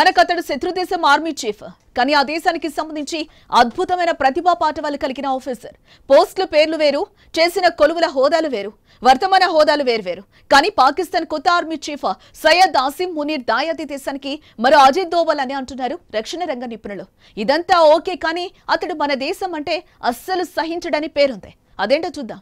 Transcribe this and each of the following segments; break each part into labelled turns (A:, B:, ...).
A: మనకతడు శత్రుదేశం army chief కానీ ఆ దేశానికి సంబంధించి అద్భుతమైన ప్రతిభా పాఠవాలు కలిగిన ఆఫీసర్ పోస్టుల పేర్లు వేరు చేసిన కొలువుల హోదాలు వేరు వర్తమాన హోదాలు వేరు కానీ పాకిస్తాన్ కొత్త ఆర్మీ చీఫ్ సయ్యద్ ఆసిమ్ మునీర్ దాయాతి దేశానికి మరో అజిత్ దోవల్ అని అంటున్నారు రక్షణ రంగ నిపుణులు ఇదంతా ఓకే కానీ అతడు మన దేశం అంటే అస్సలు సహించడని పేరుంది అదేంటో చూద్దాం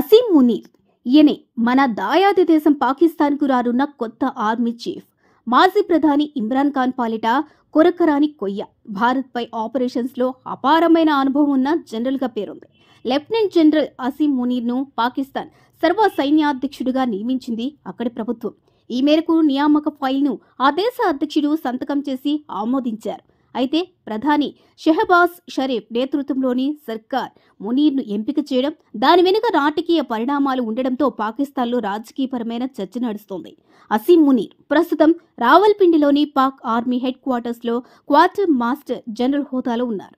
A: అసీం మునీర్ ఈయనే మన దాయాది దేశం పాకిస్తాన్కు రానున్న కొత్త ఆర్మీ చీఫ్ మాజీ ప్రధాని ఇమ్రాన్ ఖాన్ పాలిట కొరకరాని కొయ్య భారత్పై ఆపరేషన్స్లో అపారమైన అనుభవం ఉన్న జనరల్గా పేరుంది లెఫ్టినెంట్ జనరల్ అసీం మునీర్ను పాకిస్తాన్ సర్వ సైన్యాధ్యక్షుడిగా నియమించింది అక్కడి ప్రభుత్వం ఈ మేరకు నియామక ఫైల్ను ఆ దేశ అధ్యక్షుడు సంతకం చేసి ఆమోదించారు అయితే ప్రధాని షెహబాజ్ షరీఫ్ నేతృత్వంలోని సర్కార్ మునీర్ను ఎంపిక చేయడం దాని వెనుక రాజకీయ పరిణామాలు ఉండడంతో పాకిస్తాన్లో రాజకీయపరమైన చర్చ నడుస్తోంది అసీం మునీర్ ప్రస్తుతం రావల్పిండిలోని పాక్ ఆర్మీ హెడ్ క్వార్టర్స్లో క్వార్టర్ మాస్టర్ జనరల్ హోదాలో ఉన్నారు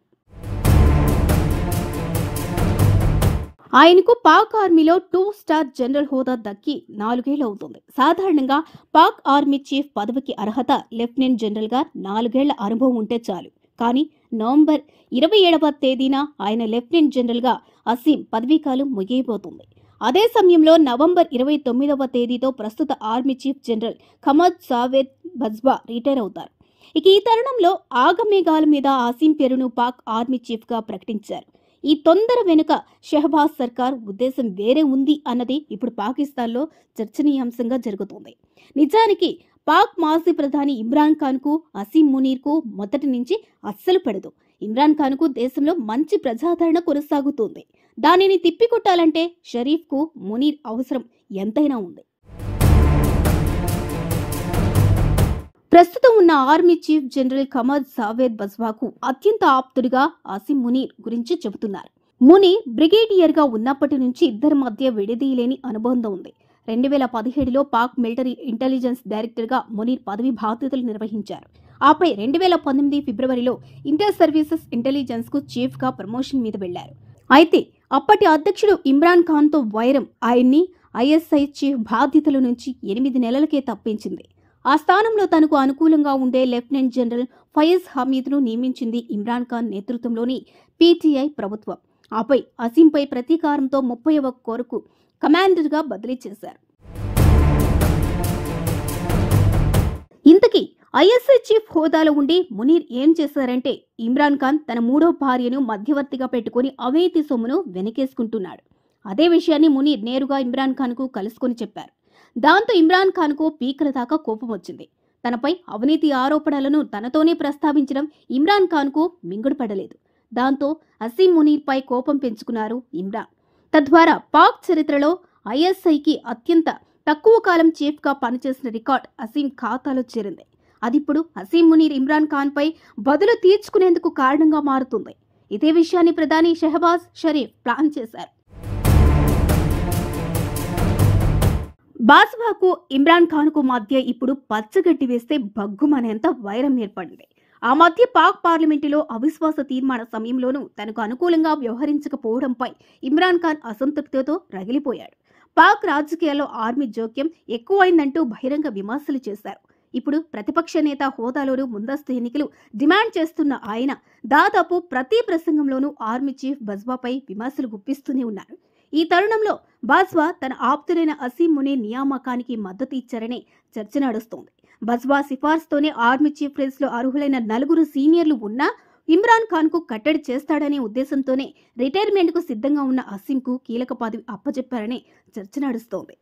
A: ఆయనకు పాక్ ఆర్మీలో టూ స్టార్ జనరల్ హోదా దక్కి నాలుగేళ్ళు అవుతుంది సాధారణంగా పాక్ ఆర్మీ చీఫ్ పదవికి అర్హత లెఫ్టినెంట్ జనరల్గా నాలుగేళ్ల అనుభవం ఉంటే చాలు కానీ నవంబర్ ఇరవై ఏడవ తేదీన ఆయన లెఫ్టినెంట్ జనరల్గా అసీం పదవీకాలం ముగియబోతుంది అదే సమయంలో నవంబర్ ఇరవై తొమ్మిదవ తేదీతో ప్రస్తుత army chief general Qamar Javed Bajwa retire అవుతారు ఇక ఈ తరుణంలో ఆగమేఘాల మీద ఆసీం పేరును పాక్ ఆర్మీ చీఫ్గా ప్రకటించారు ఈ తొందర వెనుక షెహబాజ్ సర్కార్ ఉద్దేశం వేరే ఉంది అన్నది ఇప్పుడు పాకిస్తాన్లో చర్చనీయాంశంగా జరుగుతోంది నిజానికి పాక్ మాజీ ప్రధాని ఇమ్రాన్ ఖాన్కు అసీం మునీర్కు మొదటి నుంచి అస్సలు పడదు ఇమ్రాన్ ఖాన్కు దేశంలో మంచి ప్రజాదరణ కొనసాగుతుంది దానిని తిప్పికొట్టాలంటే షరీఫ్కు మునీర్ అవసరం ఎంతైనా ఉంది ప్రస్తుతం ఉన్న army chief general Qamar Javed బజ్వాకు అత్యంత ఆప్తుడిగా ఆసిమ్ మునీర్ గురించి చెబుతున్నారు మునీర్ బ్రిగేడియర్గా ఉన్నప్పటి నుంచి ఇద్దరి మధ్య విడదీయలేని అనుబంధం ఉంది రెండు వేల పదిహేడులో పాక్ మిలిటరీ ఇంటెలిజెన్స్ డైరెక్టర్గా మునీర్ పదవి బాధ్యతలు నిర్వహించారు ఆపై రెండు వేల పంతొమ్మిది ఫిబ్రవరిలో ఇంటర్ సర్వీసెస్ ఇంటెలిజెన్స్కు చీఫ్గా ప్రమోషన్ మీద వెళ్లారు అయితే అప్పటి అధ్యక్షుడు ఇమ్రాన్ ఖాన్తో వైరం ఆయన్ని ఐఎస్ఐ చీఫ్ బాధ్యతల నుంచి ఎనిమిది నెలలకే తప్పించింది ఆ స్థానంలో తనకు అనుకూలంగా ఉండే లెఫ్టినెంట్ జనరల్ ఫయజ్ హమీద్ను నియమించింది ఇమ్రాన్ ఖాన్ నేతృత్వంలోని పీటీఐ ప్రభుత్వం ఆపై అసీంపై ప్రతీకారంతో ముప్పై ఒక కోరకు కమాండర్గా బదిలీ చేశారు ఇంతకీ ఐఎస్ఐ చీఫ్ హోదాలో ఉండి మునీర్ ఏం చేశారంటే ఇమ్రాన్ ఖాన్ తన మూడో భార్యను మధ్యవర్తిగా పెట్టుకుని అవినీతి సొమ్మును వెనకేసుకుంటున్నాడు అదే విషయాన్ని మునీర్ నేరుగా ఇమ్రాన్ ఖాన్కు కలుసుకొని చెప్పారు దాంతో ఇమ్రాన్ ఖాన్కు పీకల దాకా కోపం వచ్చింది తనపై అవినీతి ఆరోపణలను తనతోనే ప్రస్తావించడం ఇమ్రాన్ ఖాన్కు మింగుడుపడలేదు దాంతో అసీం మునీర్పై కోపం పెంచుకున్నారు ఇమ్రాన్ తద్వారా పాక్ చరిత్రలో ఐఎస్ఐకి అత్యంత తక్కువ కాలం చీఫ్గా పనిచేసిన రికార్డ్ అసీం ఖాతాలో చేరింది అదిప్పుడు అసీం మునీర్ ఇమ్రాన్ ఖాన్పై బదులు తీర్చుకునేందుకు కారణంగా మారుతుంది ఇదే విషయాన్ని ప్రధాని షెహబాజ్ షరీఫ్ ప్లాన్ చేశారు బాస్వాకు ఇమ్రాన్ ఖాన్కు మధ్య ఇప్పుడు పచ్చగడ్డి వేస్తే భగ్గుమనేంత వైరం ఏర్పడింది ఆ మధ్య పాక్ పార్లమెంటులో అవిశ్వాస తీర్మాన సమయంలోనూ తనకు అనుకూలంగా వ్యవహరించకపోవడంపై ఇమ్రాన్ ఖాన్ అసంతృప్తితో రగిలిపోయాడు పాక్ రాజకీయాల్లో ఆర్మీ జోక్యం ఎక్కువైందంటూ బహిరంగ విమర్శలు చేశారు ఇప్పుడు ప్రతిపక్ష నేత హోదాలోనూ ముందస్తు ఎన్నికలు డిమాండ్ చేస్తున్న ఆయన దాదాపు ప్రతి ప్రసంగంలోనూ ఆర్మీ చీఫ్ బజ్వాపై విమర్శలు గుప్పిస్తూనే ఉన్నారు ఈ తరుణంలో బాజ్వా తన ఆప్తులైన అసీం మునే నియామకానికి మద్దతు ఇచ్చారనే చర్చ నడుస్తోంది బజ్వా సిఫార్సుతోనే ఆర్మీ చీఫ్ రేస్లో అర్హులైన నలుగురు సీనియర్లు ఉన్నా ఇమ్రాన్ ఖాన్కు కట్టడి చేస్తాడనే ఉద్దేశంతోనే రిటైర్మెంట్కు సిద్ధంగా ఉన్న అసీంకు కీలక పదవి అప్పచెప్పారనే చర్చ నడుస్తోంది